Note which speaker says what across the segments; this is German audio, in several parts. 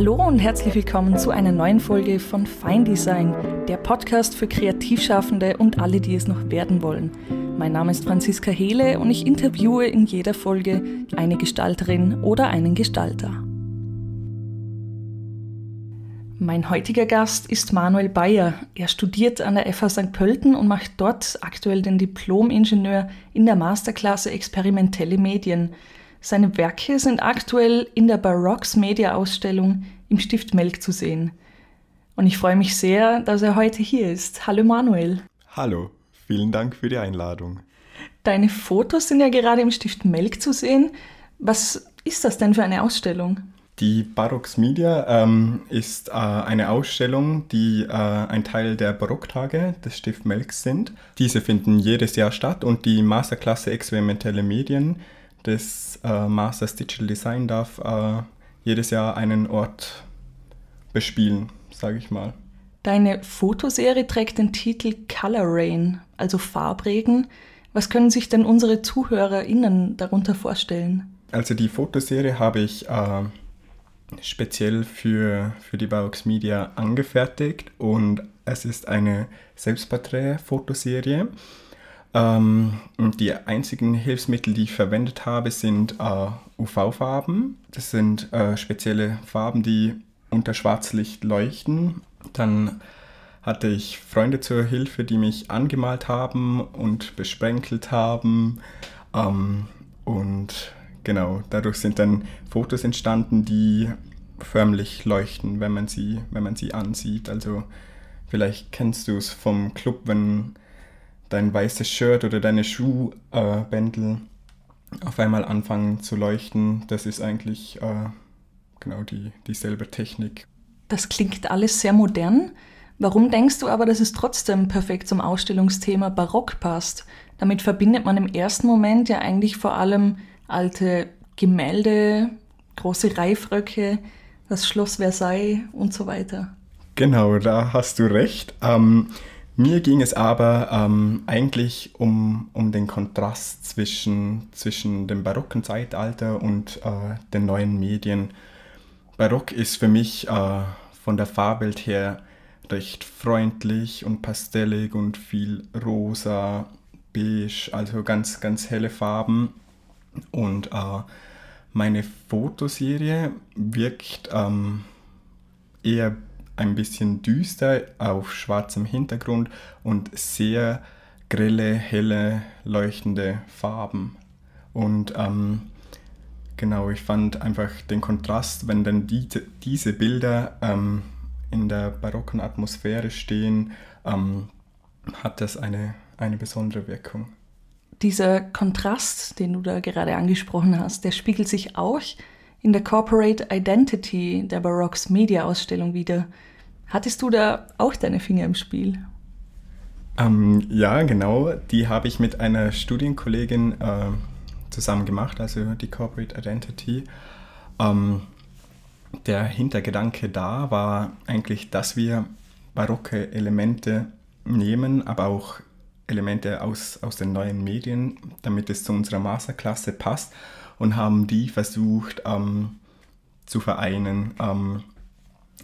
Speaker 1: Hallo und herzlich willkommen zu einer neuen Folge von Fine Design, der Podcast für Kreativschaffende und alle, die es noch werden wollen. Mein Name ist Franziska Hehle und ich interviewe in jeder Folge eine Gestalterin oder einen Gestalter. Mein heutiger Gast ist Manuel Bayer. Er studiert an der FH St. Pölten und macht dort aktuell den Diplom-Ingenieur in der Masterklasse Experimentelle Medien. Seine Werke sind aktuell in der Barocks Media Ausstellung im Stift Melk zu sehen. Und ich freue mich sehr, dass er heute hier ist. Hallo Manuel.
Speaker 2: Hallo, vielen Dank für die Einladung.
Speaker 1: Deine Fotos sind ja gerade im Stift Melk zu sehen. Was ist das denn für eine Ausstellung?
Speaker 2: Die Barocks Media ähm, ist äh, eine Ausstellung, die äh, ein Teil der Barocktage des Stift Melks sind. Diese finden jedes Jahr statt und die Masterklasse Experimentelle Medien des äh, Masters Digital Design darf äh, jedes Jahr einen Ort bespielen, sage ich
Speaker 1: mal. Deine Fotoserie trägt den Titel Color Rain, also Farbregen. Was können sich denn unsere ZuhörerInnen darunter vorstellen?
Speaker 2: Also die Fotoserie habe ich äh, speziell für, für die Biox Media angefertigt und es ist eine Selbstporträt-Fotoserie. Ähm, die einzigen Hilfsmittel, die ich verwendet habe, sind äh, UV-Farben. Das sind äh, spezielle Farben, die unter Schwarzlicht leuchten. Dann hatte ich Freunde zur Hilfe, die mich angemalt haben und besprenkelt haben. Ähm, und genau, dadurch sind dann Fotos entstanden, die förmlich leuchten, wenn man sie, wenn man sie ansieht. Also vielleicht kennst du es vom Club, wenn dein weißes Shirt oder deine Schuhbändel äh, auf einmal anfangen zu leuchten. Das ist eigentlich äh, genau die, dieselbe Technik.
Speaker 1: Das klingt alles sehr modern. Warum denkst du aber, dass es trotzdem perfekt zum Ausstellungsthema Barock passt? Damit verbindet man im ersten Moment ja eigentlich vor allem alte Gemälde, große Reifröcke, das Schloss Versailles und so weiter.
Speaker 2: Genau, da hast du recht. Ähm, mir ging es aber ähm, eigentlich um, um den Kontrast zwischen, zwischen dem barocken Zeitalter und äh, den neuen Medien. Barock ist für mich äh, von der Farbwelt her recht freundlich und pastellig und viel rosa, beige, also ganz, ganz helle Farben. Und äh, meine Fotoserie wirkt ähm, eher ein bisschen düster auf schwarzem Hintergrund und sehr grille, helle, leuchtende Farben. Und ähm, genau, ich fand einfach den Kontrast, wenn dann die, diese Bilder ähm, in der barocken Atmosphäre stehen, ähm, hat das eine, eine besondere Wirkung.
Speaker 1: Dieser Kontrast, den du da gerade angesprochen hast, der spiegelt sich auch in der Corporate Identity der Barocks Media Ausstellung wieder. Hattest du da auch deine Finger im Spiel?
Speaker 2: Ähm, ja, genau. Die habe ich mit einer Studienkollegin äh, zusammen gemacht, also die Corporate Identity. Ähm, der Hintergedanke da war eigentlich, dass wir barocke Elemente nehmen, aber auch Elemente aus, aus den neuen Medien, damit es zu unserer Masterklasse passt und haben die versucht ähm, zu vereinen. Ähm,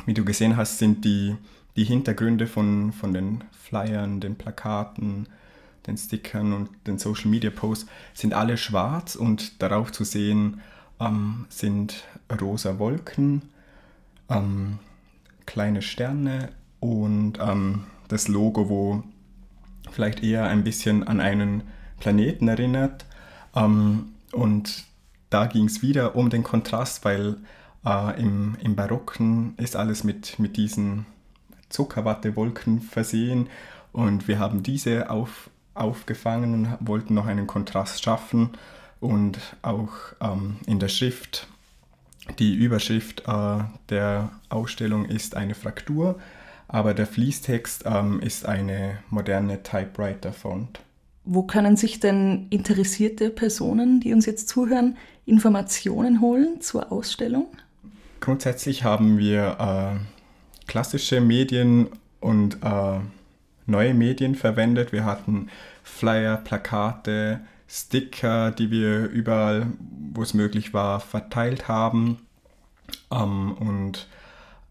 Speaker 2: wie du gesehen hast, sind die, die Hintergründe von, von den Flyern, den Plakaten, den Stickern und den Social Media Posts sind alle schwarz und darauf zu sehen ähm, sind rosa Wolken, ähm, kleine Sterne und ähm, das Logo, wo vielleicht eher ein bisschen an einen Planeten erinnert. Ähm, und da ging es wieder um den Kontrast, weil äh, im, im Barocken ist alles mit, mit diesen Zuckerwattewolken versehen und wir haben diese auf, aufgefangen und wollten noch einen Kontrast schaffen und auch ähm, in der Schrift. Die Überschrift äh, der Ausstellung ist eine Fraktur, aber der Fließtext ähm, ist eine moderne Typewriter-Font
Speaker 1: wo können sich denn interessierte Personen, die uns jetzt zuhören, Informationen holen zur Ausstellung?
Speaker 2: Grundsätzlich haben wir äh, klassische Medien und äh, neue Medien verwendet. Wir hatten Flyer, Plakate, Sticker, die wir überall, wo es möglich war, verteilt haben. Ähm, und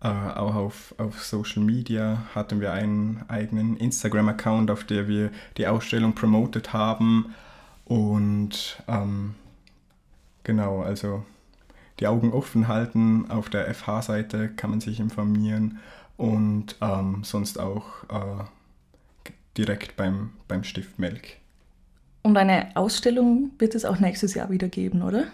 Speaker 2: äh, auch auf, auf Social Media hatten wir einen eigenen Instagram-Account, auf der wir die Ausstellung promotet haben. Und ähm, genau, also die Augen offen halten. Auf der FH-Seite kann man sich informieren und ähm, sonst auch äh, direkt beim, beim Stift Melk.
Speaker 1: Und eine Ausstellung wird es auch nächstes Jahr wieder geben, oder?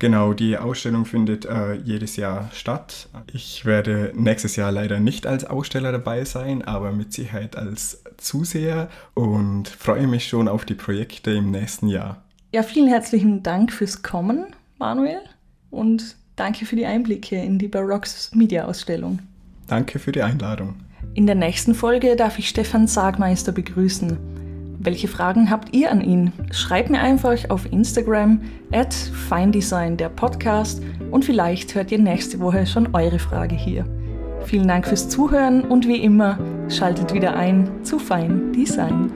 Speaker 2: Genau, die Ausstellung findet äh, jedes Jahr statt. Ich werde nächstes Jahr leider nicht als Aussteller dabei sein, aber mit Sicherheit als Zuseher und freue mich schon auf die Projekte im nächsten Jahr.
Speaker 1: Ja, vielen herzlichen Dank fürs Kommen, Manuel, und danke für die Einblicke in die Barocks Media Ausstellung.
Speaker 2: Danke für die Einladung.
Speaker 1: In der nächsten Folge darf ich Stefan Sargmeister begrüßen. Welche Fragen habt ihr an ihn? Schreibt mir einfach auf Instagram at Feindesign der Podcast und vielleicht hört ihr nächste Woche schon eure Frage hier. Vielen Dank fürs Zuhören und wie immer, schaltet wieder ein zu Fine Design.